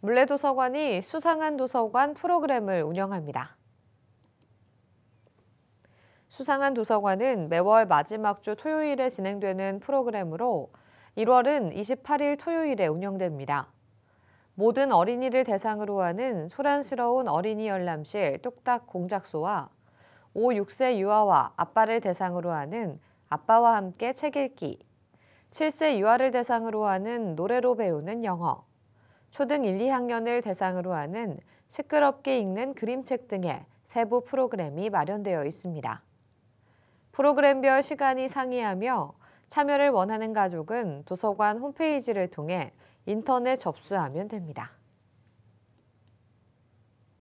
물레도서관이 수상한 도서관 프로그램을 운영합니다. 수상한 도서관은 매월 마지막 주 토요일에 진행되는 프로그램으로 1월은 28일 토요일에 운영됩니다. 모든 어린이를 대상으로 하는 소란스러운 어린이 열람실 뚝딱 공작소와 5, 6세 유아와 아빠를 대상으로 하는 아빠와 함께 책 읽기, 7세 유아를 대상으로 하는 노래로 배우는 영어, 초등 1, 2학년을 대상으로 하는 시끄럽게 읽는 그림책 등의 세부 프로그램이 마련되어 있습니다. 프로그램별 시간이 상이하며 참여를 원하는 가족은 도서관 홈페이지를 통해 인터넷 접수하면 됩니다.